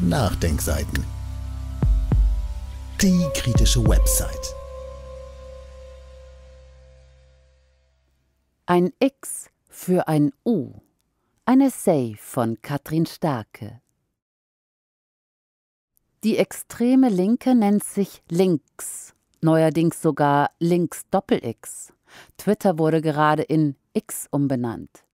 Nachdenkseiten. Die kritische Website. Ein X für ein U. Ein Essay von Katrin Starke. Die extreme Linke nennt sich Links, neuerdings sogar Links Doppel-X. Twitter wurde gerade in X umbenannt.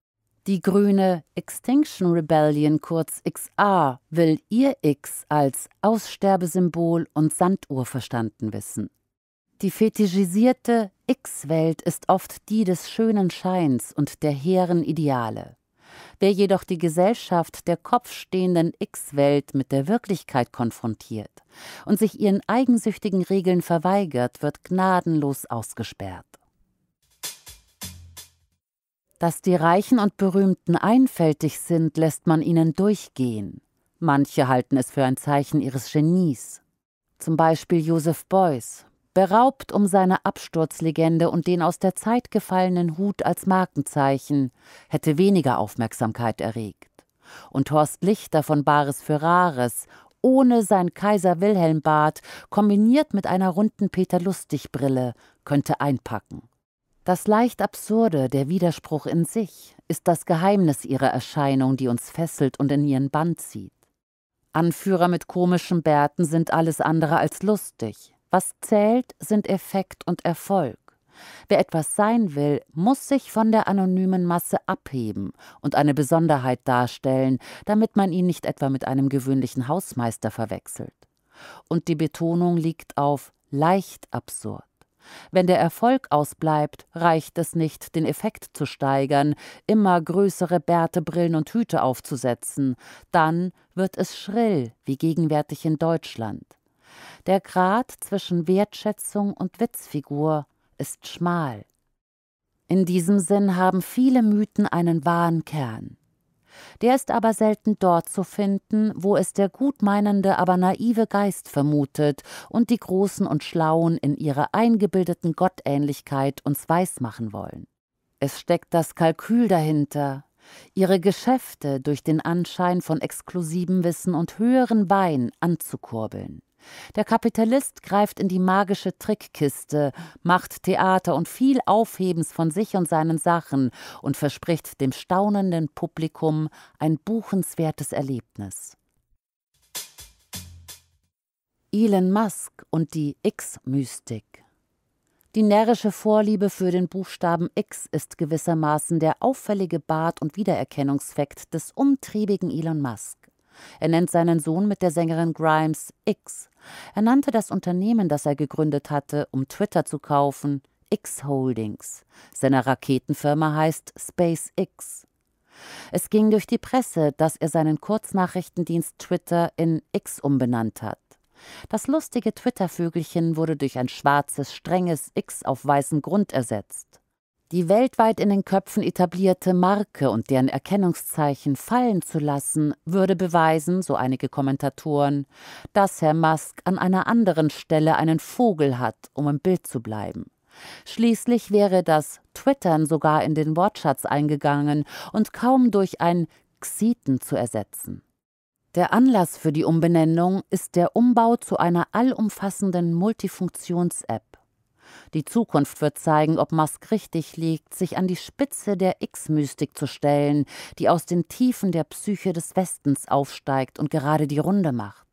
Die grüne Extinction Rebellion, kurz XA, will ihr X als Aussterbesymbol und Sanduhr verstanden wissen. Die fetischisierte X-Welt ist oft die des schönen Scheins und der hehren Ideale. Wer jedoch die Gesellschaft der kopfstehenden X-Welt mit der Wirklichkeit konfrontiert und sich ihren eigensüchtigen Regeln verweigert, wird gnadenlos ausgesperrt. Dass die Reichen und Berühmten einfältig sind, lässt man ihnen durchgehen. Manche halten es für ein Zeichen ihres Genies. Zum Beispiel Joseph Beuys, beraubt um seine Absturzlegende und den aus der Zeit gefallenen Hut als Markenzeichen, hätte weniger Aufmerksamkeit erregt. Und Horst Lichter von Bares für Rares, ohne sein Kaiser Wilhelm Bart, kombiniert mit einer runden Peter Lustig Brille, könnte einpacken. Das leicht absurde, der Widerspruch in sich, ist das Geheimnis ihrer Erscheinung, die uns fesselt und in ihren Band zieht. Anführer mit komischen Bärten sind alles andere als lustig. Was zählt, sind Effekt und Erfolg. Wer etwas sein will, muss sich von der anonymen Masse abheben und eine Besonderheit darstellen, damit man ihn nicht etwa mit einem gewöhnlichen Hausmeister verwechselt. Und die Betonung liegt auf leicht absurd. Wenn der Erfolg ausbleibt, reicht es nicht, den Effekt zu steigern, immer größere Bärte, Brillen und Hüte aufzusetzen. Dann wird es schrill, wie gegenwärtig in Deutschland. Der Grat zwischen Wertschätzung und Witzfigur ist schmal. In diesem Sinn haben viele Mythen einen wahren Kern. Der ist aber selten dort zu finden, wo es der gutmeinende, aber naive Geist vermutet und die Großen und Schlauen in ihrer eingebildeten Gottähnlichkeit uns weismachen wollen. Es steckt das Kalkül dahinter, ihre Geschäfte durch den Anschein von exklusivem Wissen und höheren Bein anzukurbeln. Der Kapitalist greift in die magische Trickkiste, macht Theater und viel Aufhebens von sich und seinen Sachen und verspricht dem staunenden Publikum ein buchenswertes Erlebnis. Elon Musk und die X-Mystik. Die närrische Vorliebe für den Buchstaben X ist gewissermaßen der auffällige Bart- und Wiedererkennungsfekt des umtriebigen Elon Musk. Er nennt seinen Sohn mit der Sängerin Grimes X, er nannte das Unternehmen, das er gegründet hatte, um Twitter zu kaufen, X Holdings. Seine Raketenfirma heißt SpaceX. Es ging durch die Presse, dass er seinen Kurznachrichtendienst Twitter in X umbenannt hat. Das lustige Twitter-Vögelchen wurde durch ein schwarzes, strenges X auf weißem Grund ersetzt die weltweit in den Köpfen etablierte Marke und deren Erkennungszeichen fallen zu lassen, würde beweisen, so einige Kommentatoren, dass Herr Musk an einer anderen Stelle einen Vogel hat, um im Bild zu bleiben. Schließlich wäre das Twittern sogar in den Wortschatz eingegangen und kaum durch ein Xiten zu ersetzen. Der Anlass für die Umbenennung ist der Umbau zu einer allumfassenden Multifunktions-App. Die Zukunft wird zeigen, ob Musk richtig liegt, sich an die Spitze der X-Mystik zu stellen, die aus den Tiefen der Psyche des Westens aufsteigt und gerade die Runde macht.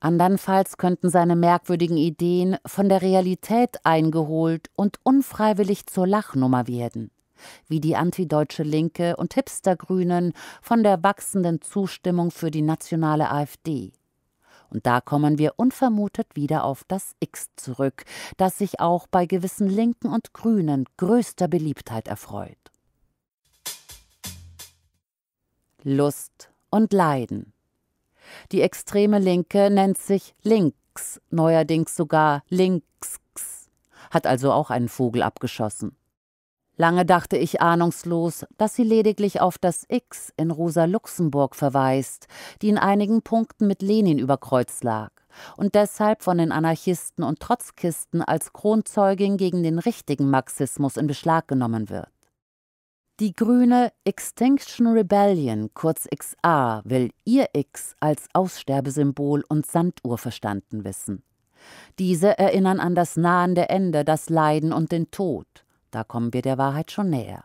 Andernfalls könnten seine merkwürdigen Ideen von der Realität eingeholt und unfreiwillig zur Lachnummer werden wie die antideutsche Linke und Hipstergrünen von der wachsenden Zustimmung für die nationale AfD. Und da kommen wir unvermutet wieder auf das X zurück, das sich auch bei gewissen Linken und Grünen größter Beliebtheit erfreut. Lust und Leiden. Die extreme Linke nennt sich Links, neuerdings sogar Links, hat also auch einen Vogel abgeschossen. Lange dachte ich ahnungslos, dass sie lediglich auf das X in Rosa Luxemburg verweist, die in einigen Punkten mit Lenin überkreuzt lag und deshalb von den Anarchisten und Trotzkisten als Kronzeugin gegen den richtigen Marxismus in Beschlag genommen wird. Die grüne Extinction Rebellion, kurz XA, will ihr X als Aussterbesymbol und Sanduhr verstanden wissen. Diese erinnern an das nahende Ende, das Leiden und den Tod da kommen wir der Wahrheit schon näher.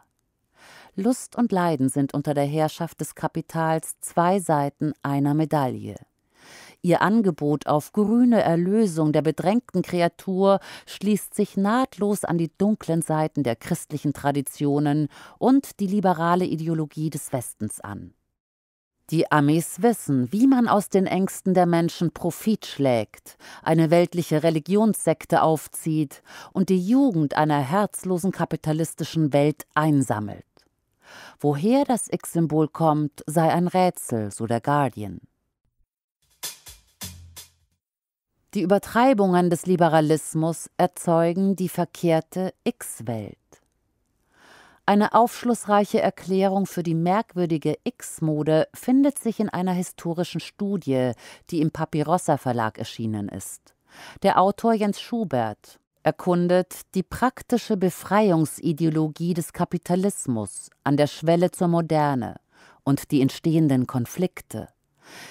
Lust und Leiden sind unter der Herrschaft des Kapitals zwei Seiten einer Medaille. Ihr Angebot auf grüne Erlösung der bedrängten Kreatur schließt sich nahtlos an die dunklen Seiten der christlichen Traditionen und die liberale Ideologie des Westens an. Die Amis wissen, wie man aus den Ängsten der Menschen Profit schlägt, eine weltliche Religionssekte aufzieht und die Jugend einer herzlosen kapitalistischen Welt einsammelt. Woher das X-Symbol kommt, sei ein Rätsel, so der Guardian. Die Übertreibungen des Liberalismus erzeugen die verkehrte X-Welt. Eine aufschlussreiche Erklärung für die merkwürdige X-Mode findet sich in einer historischen Studie, die im Papirossa Verlag erschienen ist. Der Autor Jens Schubert erkundet die praktische Befreiungsideologie des Kapitalismus an der Schwelle zur Moderne und die entstehenden Konflikte.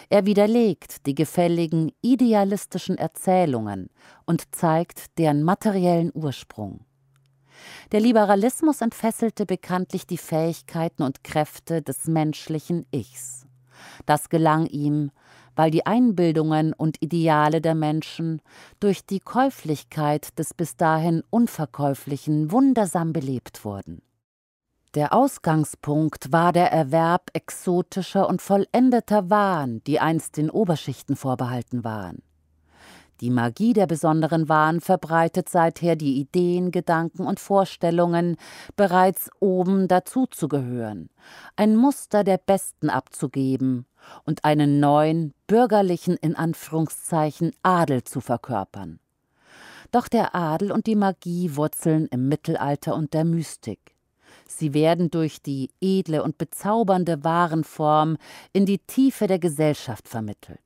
Er widerlegt die gefälligen idealistischen Erzählungen und zeigt deren materiellen Ursprung. Der Liberalismus entfesselte bekanntlich die Fähigkeiten und Kräfte des menschlichen Ichs. Das gelang ihm, weil die Einbildungen und Ideale der Menschen durch die Käuflichkeit des bis dahin Unverkäuflichen wundersam belebt wurden. Der Ausgangspunkt war der Erwerb exotischer und vollendeter Waren, die einst den Oberschichten vorbehalten waren. Die Magie der besonderen Waren verbreitet seither die Ideen, Gedanken und Vorstellungen, bereits oben dazuzugehören, ein Muster der Besten abzugeben und einen neuen, bürgerlichen in Anführungszeichen Adel zu verkörpern. Doch der Adel und die Magie wurzeln im Mittelalter und der Mystik. Sie werden durch die edle und bezaubernde Warenform in die Tiefe der Gesellschaft vermittelt.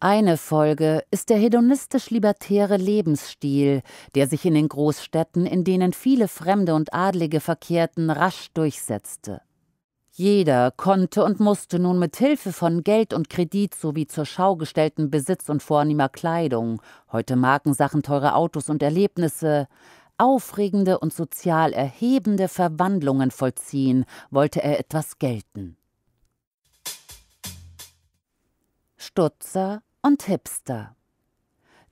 Eine Folge ist der hedonistisch-libertäre Lebensstil, der sich in den Großstädten, in denen viele Fremde und Adlige verkehrten, rasch durchsetzte. Jeder konnte und musste nun mit Hilfe von Geld und Kredit sowie zur Schau gestellten Besitz und vornehmer Kleidung, heute Markensachen, teure Autos und Erlebnisse, aufregende und sozial erhebende Verwandlungen vollziehen, wollte er etwas gelten. Stutzer und Hipster.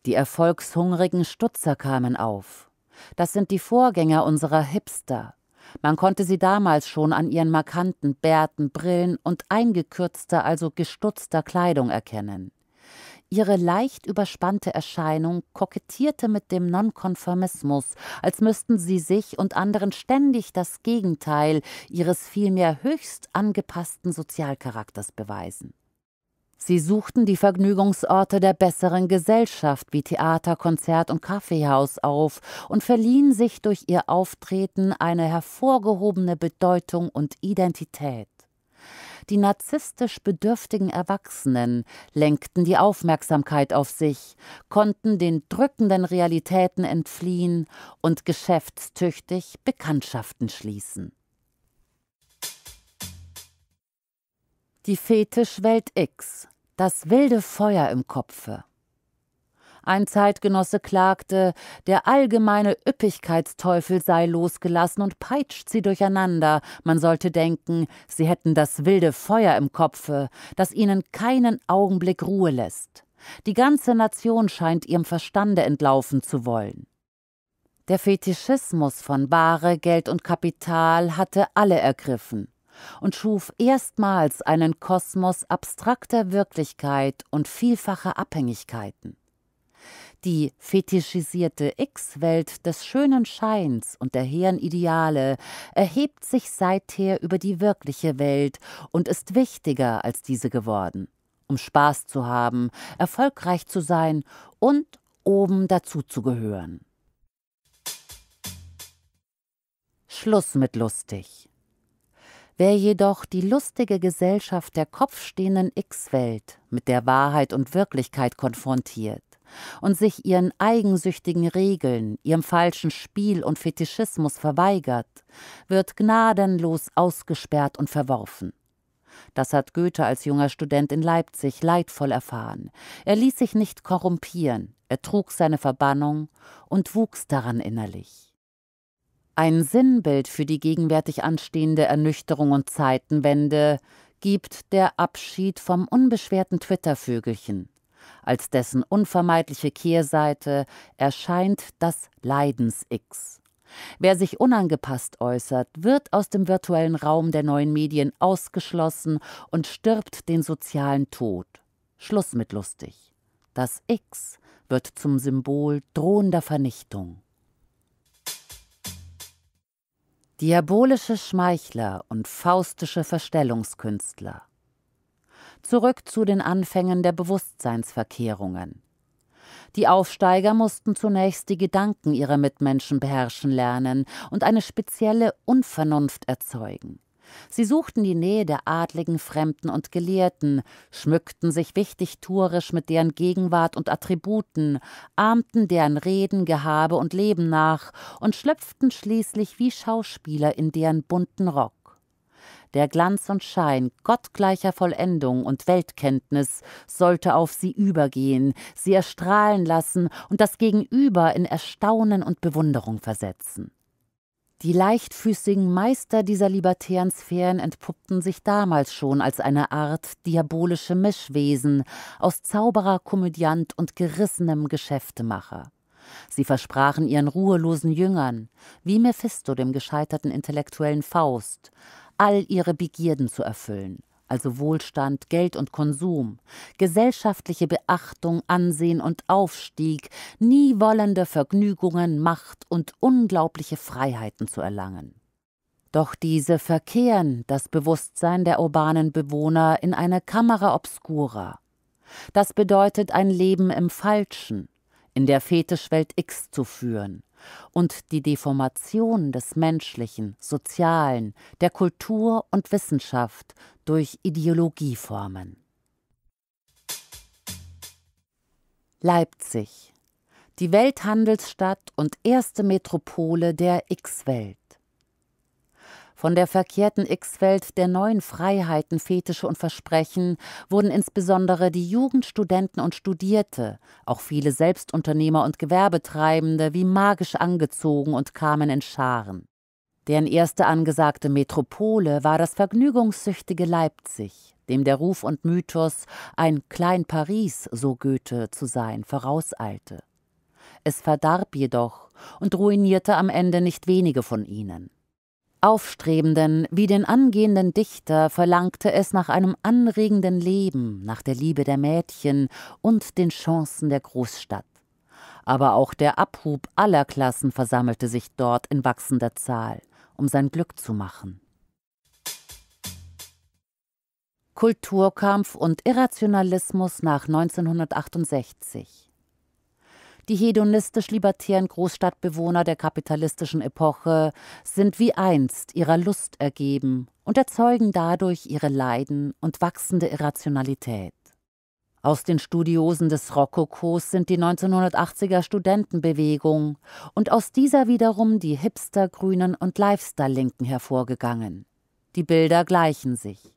Die erfolgshungrigen Stutzer kamen auf. Das sind die Vorgänger unserer Hipster. Man konnte sie damals schon an ihren markanten Bärten, Brillen und eingekürzter, also gestutzter Kleidung erkennen. Ihre leicht überspannte Erscheinung kokettierte mit dem Nonkonformismus, als müssten sie sich und anderen ständig das Gegenteil ihres vielmehr höchst angepassten Sozialcharakters beweisen. Sie suchten die Vergnügungsorte der besseren Gesellschaft wie Theater, Konzert und Kaffeehaus auf und verliehen sich durch ihr Auftreten eine hervorgehobene Bedeutung und Identität. Die narzisstisch bedürftigen Erwachsenen lenkten die Aufmerksamkeit auf sich, konnten den drückenden Realitäten entfliehen und geschäftstüchtig Bekanntschaften schließen. Die Fetischwelt X das wilde Feuer im Kopfe. Ein Zeitgenosse klagte, der allgemeine Üppigkeitsteufel sei losgelassen und peitscht sie durcheinander. Man sollte denken, sie hätten das wilde Feuer im Kopfe, das ihnen keinen Augenblick Ruhe lässt. Die ganze Nation scheint ihrem Verstande entlaufen zu wollen. Der Fetischismus von Ware, Geld und Kapital hatte alle ergriffen und schuf erstmals einen Kosmos abstrakter Wirklichkeit und vielfacher Abhängigkeiten. Die fetischisierte X-Welt des schönen Scheins und der hehren Ideale erhebt sich seither über die wirkliche Welt und ist wichtiger als diese geworden, um Spaß zu haben, erfolgreich zu sein und oben dazu zu gehören. Schluss mit lustig. Wer jedoch die lustige Gesellschaft der kopfstehenden X-Welt mit der Wahrheit und Wirklichkeit konfrontiert und sich ihren eigensüchtigen Regeln, ihrem falschen Spiel und Fetischismus verweigert, wird gnadenlos ausgesperrt und verworfen. Das hat Goethe als junger Student in Leipzig leidvoll erfahren. Er ließ sich nicht korrumpieren, er trug seine Verbannung und wuchs daran innerlich. Ein Sinnbild für die gegenwärtig anstehende Ernüchterung und Zeitenwende gibt der Abschied vom unbeschwerten Twitter-Vögelchen. Als dessen unvermeidliche Kehrseite erscheint das Leidens-X. Wer sich unangepasst äußert, wird aus dem virtuellen Raum der neuen Medien ausgeschlossen und stirbt den sozialen Tod. Schluss mit lustig. Das X wird zum Symbol drohender Vernichtung. Diabolische Schmeichler und faustische Verstellungskünstler. Zurück zu den Anfängen der Bewusstseinsverkehrungen. Die Aufsteiger mussten zunächst die Gedanken ihrer Mitmenschen beherrschen lernen und eine spezielle Unvernunft erzeugen. Sie suchten die Nähe der Adligen, Fremden und Gelehrten, schmückten sich wichtigtuerisch mit deren Gegenwart und Attributen, ahmten deren Reden, Gehabe und Leben nach und schlüpften schließlich wie Schauspieler in deren bunten Rock der Glanz und Schein gottgleicher Vollendung und Weltkenntnis sollte auf sie übergehen, sie erstrahlen lassen und das Gegenüber in Erstaunen und Bewunderung versetzen. Die leichtfüßigen Meister dieser libertären Sphären entpuppten sich damals schon als eine Art diabolische Mischwesen aus Zauberer, Komödiant und gerissenem Geschäftemacher. Sie versprachen ihren ruhelosen Jüngern, wie Mephisto dem gescheiterten intellektuellen Faust, all ihre Begierden zu erfüllen also Wohlstand, Geld und Konsum, gesellschaftliche Beachtung, Ansehen und Aufstieg, nie wollende Vergnügungen, Macht und unglaubliche Freiheiten zu erlangen. Doch diese verkehren das Bewusstsein der urbanen Bewohner in eine Kamera obscura. Das bedeutet ein Leben im Falschen, in der Fetischwelt X zu führen, und die Deformation des menschlichen, sozialen, der Kultur und Wissenschaft durch Ideologieformen. Leipzig, die Welthandelsstadt und erste Metropole der X-Welt. Von der verkehrten X-Welt der neuen Freiheiten, Fetische und Versprechen wurden insbesondere die Jugendstudenten und Studierte, auch viele Selbstunternehmer und Gewerbetreibende wie magisch angezogen und kamen in Scharen. Deren erste angesagte Metropole war das vergnügungssüchtige Leipzig, dem der Ruf und Mythos, ein Klein Paris, so Goethe zu sein, vorauseilte. Es verdarb jedoch und ruinierte am Ende nicht wenige von ihnen. Aufstrebenden wie den angehenden Dichter verlangte es nach einem anregenden Leben, nach der Liebe der Mädchen und den Chancen der Großstadt. Aber auch der Abhub aller Klassen versammelte sich dort in wachsender Zahl, um sein Glück zu machen. Kulturkampf und Irrationalismus nach 1968 die hedonistisch-libertären Großstadtbewohner der kapitalistischen Epoche sind wie einst ihrer Lust ergeben und erzeugen dadurch ihre Leiden und wachsende Irrationalität. Aus den Studiosen des Rokokos sind die 1980er Studentenbewegung und aus dieser wiederum die Hipster-Grünen und Lifestyle-Linken hervorgegangen. Die Bilder gleichen sich.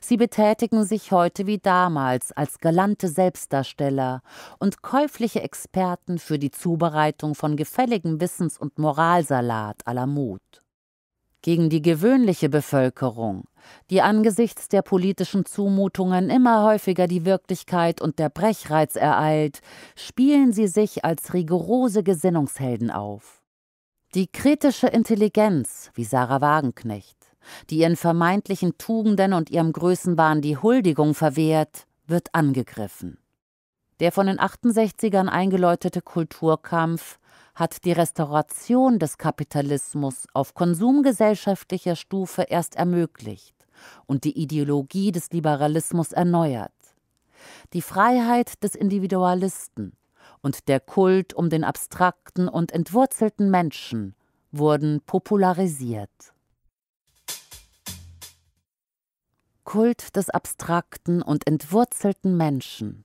Sie betätigen sich heute wie damals als galante Selbstdarsteller und käufliche Experten für die Zubereitung von gefälligem Wissens- und Moralsalat aller Mut. Gegen die gewöhnliche Bevölkerung, die angesichts der politischen Zumutungen immer häufiger die Wirklichkeit und der Brechreiz ereilt, spielen sie sich als rigorose Gesinnungshelden auf. Die kritische Intelligenz, wie Sarah Wagenknecht, die ihren vermeintlichen Tugenden und ihrem Größenwahn die Huldigung verwehrt, wird angegriffen. Der von den 68ern eingeläutete Kulturkampf hat die Restauration des Kapitalismus auf konsumgesellschaftlicher Stufe erst ermöglicht und die Ideologie des Liberalismus erneuert. Die Freiheit des Individualisten und der Kult um den abstrakten und entwurzelten Menschen wurden popularisiert. Kult des abstrakten und entwurzelten Menschen.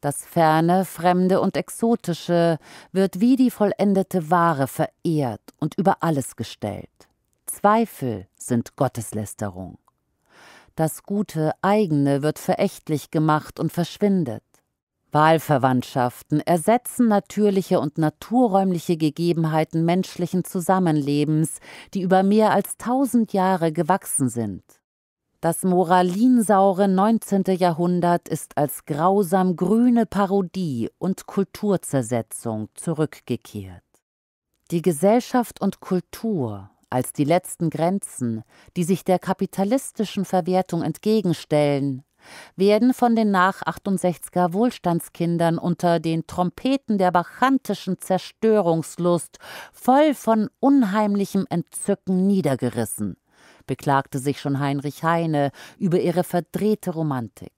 Das Ferne, Fremde und Exotische wird wie die vollendete Ware verehrt und über alles gestellt. Zweifel sind Gotteslästerung. Das Gute eigene wird verächtlich gemacht und verschwindet. Wahlverwandtschaften ersetzen natürliche und naturräumliche Gegebenheiten menschlichen Zusammenlebens, die über mehr als tausend Jahre gewachsen sind. Das moralinsaure 19. Jahrhundert ist als grausam grüne Parodie und Kulturzersetzung zurückgekehrt. Die Gesellschaft und Kultur als die letzten Grenzen, die sich der kapitalistischen Verwertung entgegenstellen, werden von den nach 68er Wohlstandskindern unter den Trompeten der bachantischen Zerstörungslust voll von unheimlichem Entzücken niedergerissen beklagte sich schon Heinrich Heine über ihre verdrehte Romantik.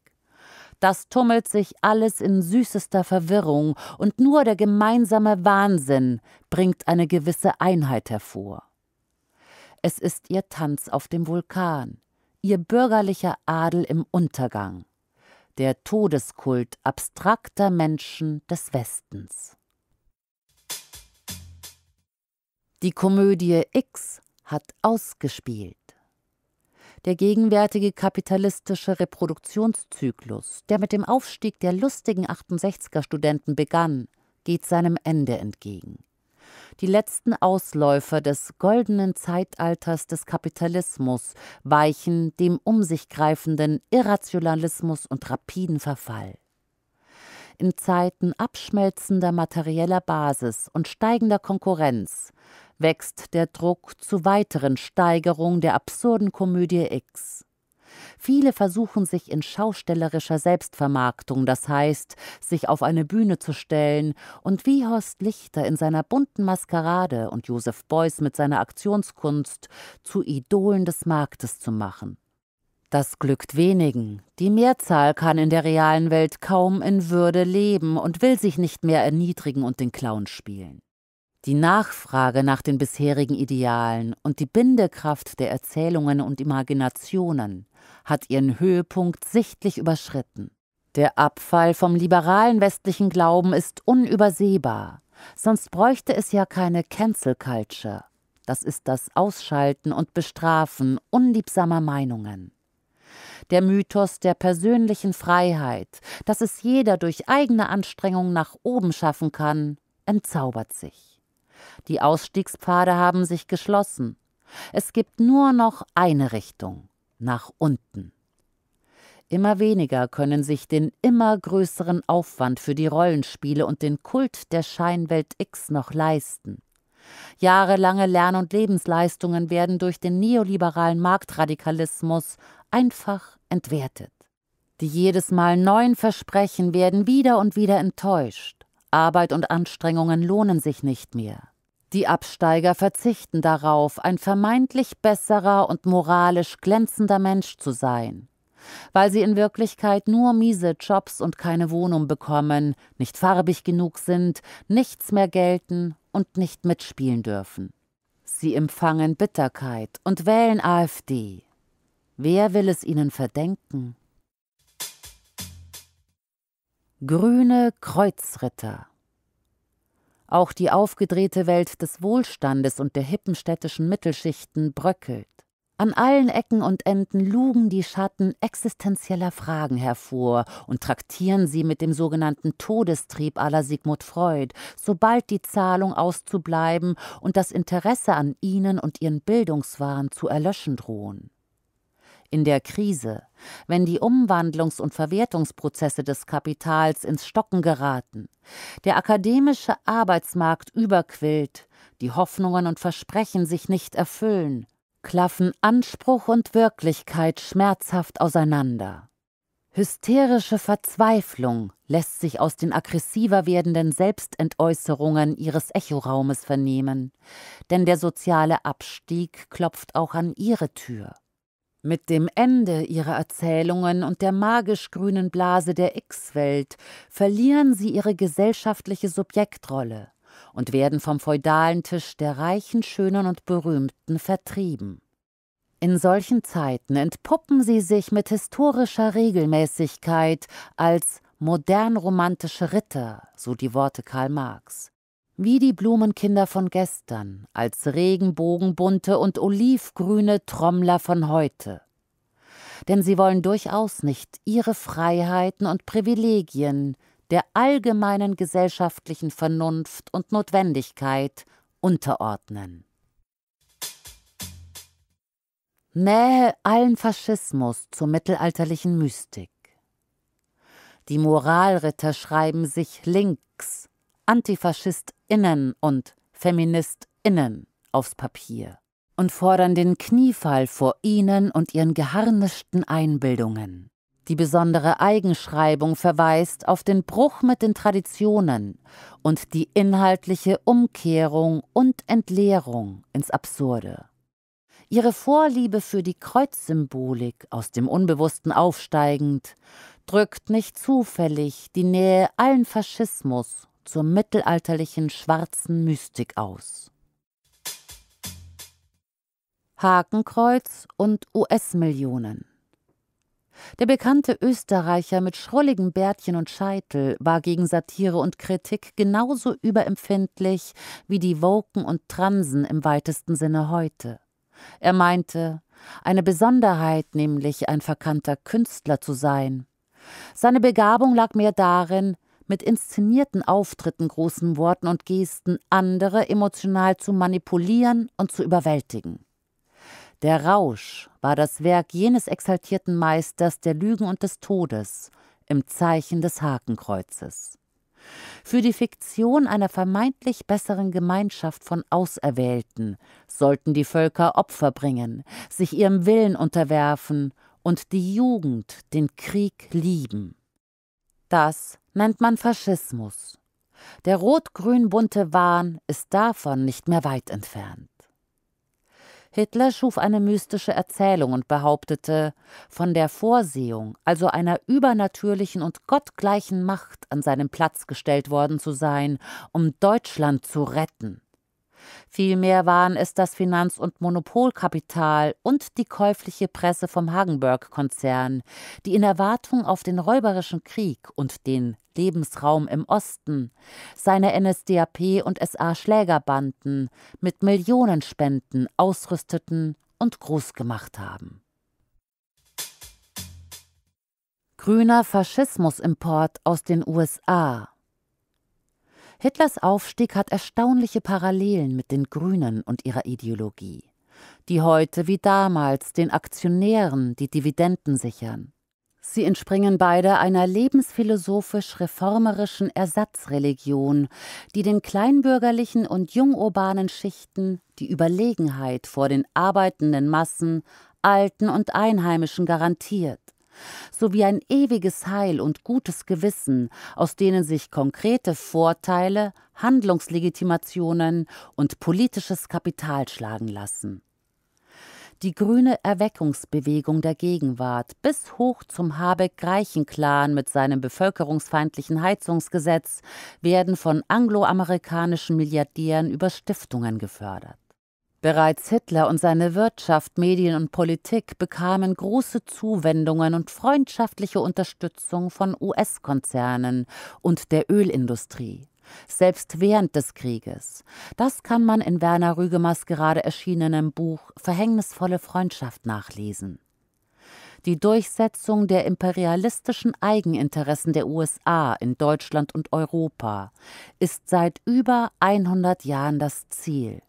Das tummelt sich alles in süßester Verwirrung, und nur der gemeinsame Wahnsinn bringt eine gewisse Einheit hervor. Es ist ihr Tanz auf dem Vulkan, ihr bürgerlicher Adel im Untergang, der Todeskult abstrakter Menschen des Westens. Die Komödie X hat ausgespielt. Der gegenwärtige kapitalistische Reproduktionszyklus, der mit dem Aufstieg der lustigen 68er-Studenten begann, geht seinem Ende entgegen. Die letzten Ausläufer des goldenen Zeitalters des Kapitalismus weichen dem um sich greifenden Irrationalismus und rapiden Verfall. In Zeiten abschmelzender materieller Basis und steigender Konkurrenz wächst der Druck zu weiteren Steigerungen der absurden Komödie X. Viele versuchen sich in schaustellerischer Selbstvermarktung, das heißt, sich auf eine Bühne zu stellen, und wie Horst Lichter in seiner bunten Maskerade und Josef Beuys mit seiner Aktionskunst zu Idolen des Marktes zu machen. Das glückt wenigen. Die Mehrzahl kann in der realen Welt kaum in Würde leben und will sich nicht mehr erniedrigen und den Clown spielen. Die Nachfrage nach den bisherigen Idealen und die Bindekraft der Erzählungen und Imaginationen hat ihren Höhepunkt sichtlich überschritten. Der Abfall vom liberalen westlichen Glauben ist unübersehbar, sonst bräuchte es ja keine Cancel Culture. Das ist das Ausschalten und Bestrafen unliebsamer Meinungen. Der Mythos der persönlichen Freiheit, dass es jeder durch eigene Anstrengung nach oben schaffen kann, entzaubert sich. Die Ausstiegspfade haben sich geschlossen. Es gibt nur noch eine Richtung, nach unten. Immer weniger können sich den immer größeren Aufwand für die Rollenspiele und den Kult der Scheinwelt X noch leisten. Jahrelange Lern- und Lebensleistungen werden durch den neoliberalen Marktradikalismus einfach entwertet. Die jedes Mal neuen Versprechen werden wieder und wieder enttäuscht. Arbeit und Anstrengungen lohnen sich nicht mehr. Die Absteiger verzichten darauf, ein vermeintlich besserer und moralisch glänzender Mensch zu sein, weil sie in Wirklichkeit nur miese Jobs und keine Wohnung bekommen, nicht farbig genug sind, nichts mehr gelten und nicht mitspielen dürfen. Sie empfangen Bitterkeit und wählen AfD. Wer will es ihnen verdenken? Grüne Kreuzritter. Auch die aufgedrehte Welt des Wohlstandes und der hippenstädtischen Mittelschichten bröckelt. An allen Ecken und Enden lugen die Schatten existenzieller Fragen hervor und traktieren sie mit dem sogenannten Todestrieb aller Sigmund Freud, sobald die Zahlung auszubleiben und das Interesse an ihnen und ihren Bildungswahn zu erlöschen drohen in der Krise, wenn die Umwandlungs- und Verwertungsprozesse des Kapitals ins Stocken geraten, der akademische Arbeitsmarkt überquillt, die Hoffnungen und Versprechen sich nicht erfüllen, klaffen Anspruch und Wirklichkeit schmerzhaft auseinander. Hysterische Verzweiflung lässt sich aus den aggressiver werdenden Selbstentäußerungen ihres Echoraumes vernehmen, denn der soziale Abstieg klopft auch an ihre Tür. Mit dem Ende ihrer Erzählungen und der magisch grünen Blase der X-Welt verlieren sie ihre gesellschaftliche Subjektrolle und werden vom feudalen Tisch der Reichen, Schönen und Berühmten vertrieben. In solchen Zeiten entpuppen sie sich mit historischer Regelmäßigkeit als modernromantische Ritter, so die Worte Karl Marx wie die Blumenkinder von gestern, als regenbogenbunte und olivgrüne Trommler von heute. Denn sie wollen durchaus nicht ihre Freiheiten und Privilegien der allgemeinen gesellschaftlichen Vernunft und Notwendigkeit unterordnen. Nähe allen Faschismus zur mittelalterlichen Mystik. Die Moralritter schreiben sich links AntifaschistInnen und FeministInnen aufs Papier und fordern den Kniefall vor ihnen und ihren geharnischten Einbildungen. Die besondere Eigenschreibung verweist auf den Bruch mit den Traditionen und die inhaltliche Umkehrung und Entleerung ins Absurde. Ihre Vorliebe für die Kreuzsymbolik aus dem Unbewussten aufsteigend drückt nicht zufällig die Nähe allen Faschismus zur mittelalterlichen schwarzen Mystik aus. Hakenkreuz und US-Millionen. Der bekannte Österreicher mit schrulligem Bärtchen und Scheitel war gegen Satire und Kritik genauso überempfindlich wie die Woken und Transen im weitesten Sinne heute. Er meinte, eine Besonderheit, nämlich ein verkannter Künstler zu sein. Seine Begabung lag mehr darin, mit inszenierten Auftritten, großen Worten und Gesten andere emotional zu manipulieren und zu überwältigen. Der Rausch war das Werk jenes exaltierten Meisters der Lügen und des Todes im Zeichen des Hakenkreuzes. Für die Fiktion einer vermeintlich besseren Gemeinschaft von Auserwählten sollten die Völker Opfer bringen, sich ihrem Willen unterwerfen und die Jugend den Krieg lieben. Das nennt man Faschismus. Der rot-grün-bunte Wahn ist davon nicht mehr weit entfernt. Hitler schuf eine mystische Erzählung und behauptete, von der Vorsehung, also einer übernatürlichen und gottgleichen Macht, an seinen Platz gestellt worden zu sein, um Deutschland zu retten. Vielmehr waren es das Finanz- und Monopolkapital und die käufliche Presse vom Hagenberg-Konzern, die in Erwartung auf den räuberischen Krieg und den Lebensraum im Osten, seine NSDAP- und SA-Schlägerbanden mit Millionenspenden ausrüsteten und groß gemacht haben. Grüner Faschismusimport aus den USA Hitlers Aufstieg hat erstaunliche Parallelen mit den Grünen und ihrer Ideologie, die heute wie damals den Aktionären die Dividenden sichern. Sie entspringen beide einer lebensphilosophisch-reformerischen Ersatzreligion, die den kleinbürgerlichen und jungurbanen Schichten die Überlegenheit vor den arbeitenden Massen, Alten und Einheimischen garantiert sowie ein ewiges Heil und gutes Gewissen, aus denen sich konkrete Vorteile, Handlungslegitimationen und politisches Kapital schlagen lassen. Die grüne Erweckungsbewegung der Gegenwart bis hoch zum Habeck-Greichen-Clan mit seinem bevölkerungsfeindlichen Heizungsgesetz werden von angloamerikanischen Milliardären über Stiftungen gefördert. Bereits Hitler und seine Wirtschaft, Medien und Politik bekamen große Zuwendungen und freundschaftliche Unterstützung von US-Konzernen und der Ölindustrie. Selbst während des Krieges. Das kann man in Werner Rügemers gerade erschienenem Buch Verhängnisvolle Freundschaft nachlesen. Die Durchsetzung der imperialistischen Eigeninteressen der USA in Deutschland und Europa ist seit über 100 Jahren das Ziel.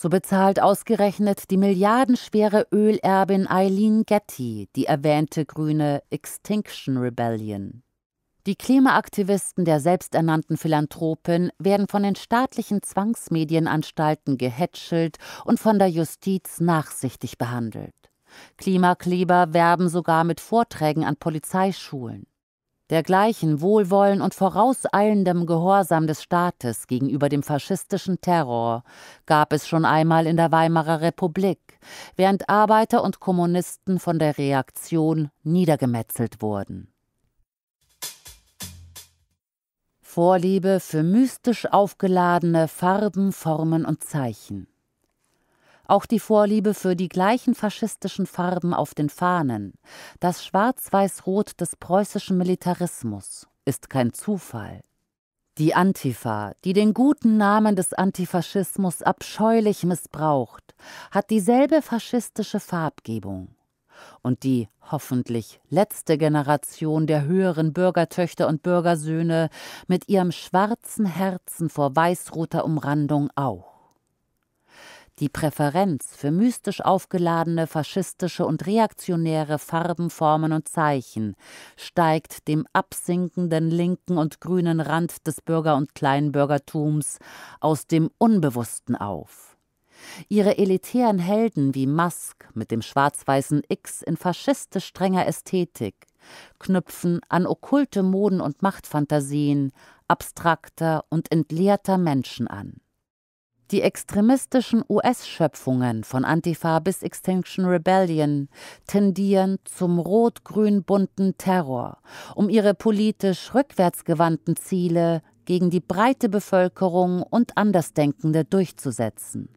So bezahlt ausgerechnet die milliardenschwere Ölerbin Eileen Getty die erwähnte grüne Extinction Rebellion. Die Klimaaktivisten der selbsternannten Philanthropin werden von den staatlichen Zwangsmedienanstalten gehätschelt und von der Justiz nachsichtig behandelt. Klimakleber werben sogar mit Vorträgen an Polizeischulen dergleichen Wohlwollen und vorauseilendem Gehorsam des Staates gegenüber dem faschistischen Terror gab es schon einmal in der Weimarer Republik, während Arbeiter und Kommunisten von der Reaktion niedergemetzelt wurden. Vorliebe für mystisch aufgeladene Farben, Formen und Zeichen. Auch die Vorliebe für die gleichen faschistischen Farben auf den Fahnen, das Schwarz-Weiß-Rot des preußischen Militarismus, ist kein Zufall. Die Antifa, die den guten Namen des Antifaschismus abscheulich missbraucht, hat dieselbe faschistische Farbgebung. Und die hoffentlich letzte Generation der höheren Bürgertöchter und Bürgersöhne mit ihrem schwarzen Herzen vor weißroter Umrandung auch. Die Präferenz für mystisch aufgeladene faschistische und reaktionäre Farben, Formen und Zeichen steigt dem absinkenden linken und grünen Rand des Bürger- und Kleinbürgertums aus dem Unbewussten auf. Ihre elitären Helden wie Musk mit dem schwarz-weißen X in faschistisch strenger Ästhetik knüpfen an okkulte Moden und Machtfantasien abstrakter und entleerter Menschen an. Die extremistischen US-Schöpfungen von Antifa bis Extinction Rebellion tendieren zum rot-grün-bunten Terror, um ihre politisch rückwärtsgewandten Ziele gegen die breite Bevölkerung und Andersdenkende durchzusetzen.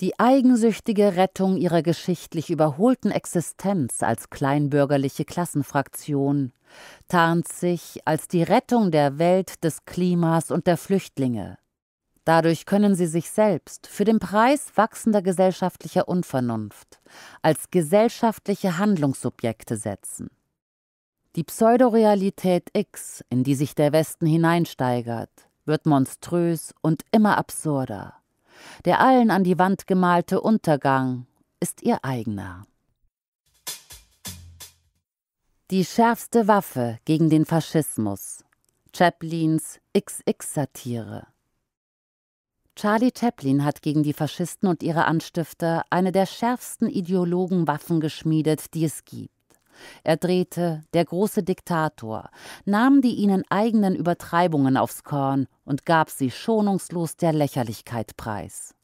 Die eigensüchtige Rettung ihrer geschichtlich überholten Existenz als kleinbürgerliche Klassenfraktion tarnt sich als die Rettung der Welt, des Klimas und der Flüchtlinge. Dadurch können sie sich selbst für den Preis wachsender gesellschaftlicher Unvernunft als gesellschaftliche Handlungssubjekte setzen. Die Pseudorealität X, in die sich der Westen hineinsteigert, wird monströs und immer absurder. Der allen an die Wand gemalte Untergang ist ihr eigener. Die schärfste Waffe gegen den Faschismus. Chaplins XX-Satire. Charlie Chaplin hat gegen die Faschisten und ihre Anstifter eine der schärfsten Ideologenwaffen geschmiedet, die es gibt. Er drehte Der große Diktator, nahm die ihnen eigenen Übertreibungen aufs Korn und gab sie schonungslos der Lächerlichkeit preis.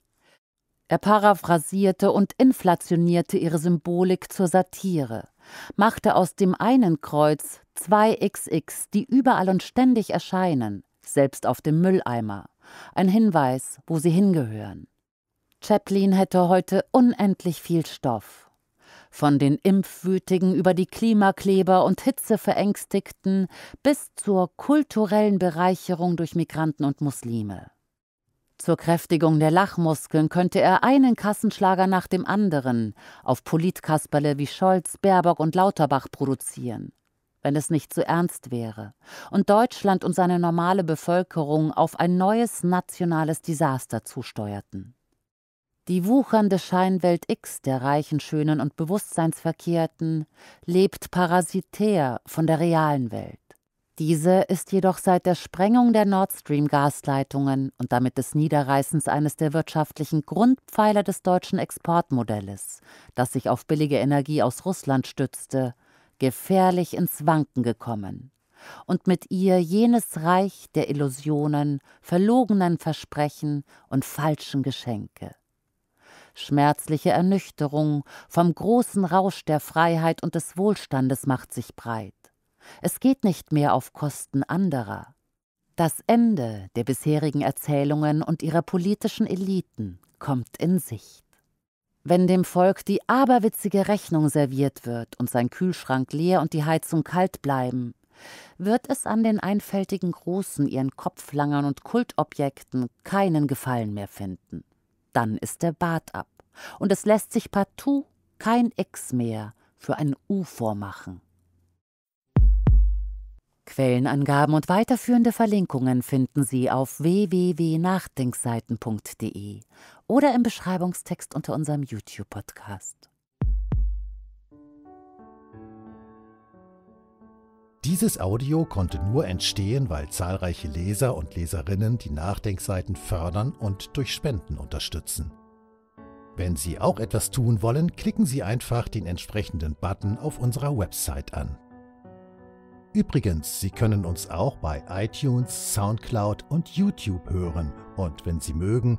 Er paraphrasierte und inflationierte ihre Symbolik zur Satire, machte aus dem einen Kreuz zwei XX, die überall und ständig erscheinen, selbst auf dem Mülleimer ein Hinweis, wo sie hingehören. Chaplin hätte heute unendlich viel Stoff. Von den Impfwütigen über die Klimakleber und Hitzeverängstigten bis zur kulturellen Bereicherung durch Migranten und Muslime. Zur Kräftigung der Lachmuskeln könnte er einen Kassenschlager nach dem anderen auf Politkasperle wie Scholz, Baerbock und Lauterbach produzieren wenn es nicht so ernst wäre, und Deutschland und seine normale Bevölkerung auf ein neues nationales Desaster zusteuerten. Die wuchernde Scheinwelt X der reichen, schönen und Bewusstseinsverkehrten lebt parasitär von der realen Welt. Diese ist jedoch seit der Sprengung der Nord Stream Gasleitungen und damit des Niederreißens eines der wirtschaftlichen Grundpfeiler des deutschen Exportmodells, das sich auf billige Energie aus Russland stützte, gefährlich ins Wanken gekommen und mit ihr jenes Reich der Illusionen, verlogenen Versprechen und falschen Geschenke. Schmerzliche Ernüchterung vom großen Rausch der Freiheit und des Wohlstandes macht sich breit. Es geht nicht mehr auf Kosten anderer. Das Ende der bisherigen Erzählungen und ihrer politischen Eliten kommt in Sicht. Wenn dem Volk die aberwitzige Rechnung serviert wird und sein Kühlschrank leer und die Heizung kalt bleiben, wird es an den einfältigen Großen, ihren Kopflangern und Kultobjekten keinen Gefallen mehr finden. Dann ist der Bart ab und es lässt sich partout kein X mehr für ein U vormachen. Quellenangaben und weiterführende Verlinkungen finden Sie auf www.nachdenkseiten.de oder im Beschreibungstext unter unserem YouTube-Podcast. Dieses Audio konnte nur entstehen, weil zahlreiche Leser und Leserinnen die Nachdenkseiten fördern und durch Spenden unterstützen. Wenn Sie auch etwas tun wollen, klicken Sie einfach den entsprechenden Button auf unserer Website an. Übrigens, Sie können uns auch bei iTunes, SoundCloud und YouTube hören und wenn Sie mögen,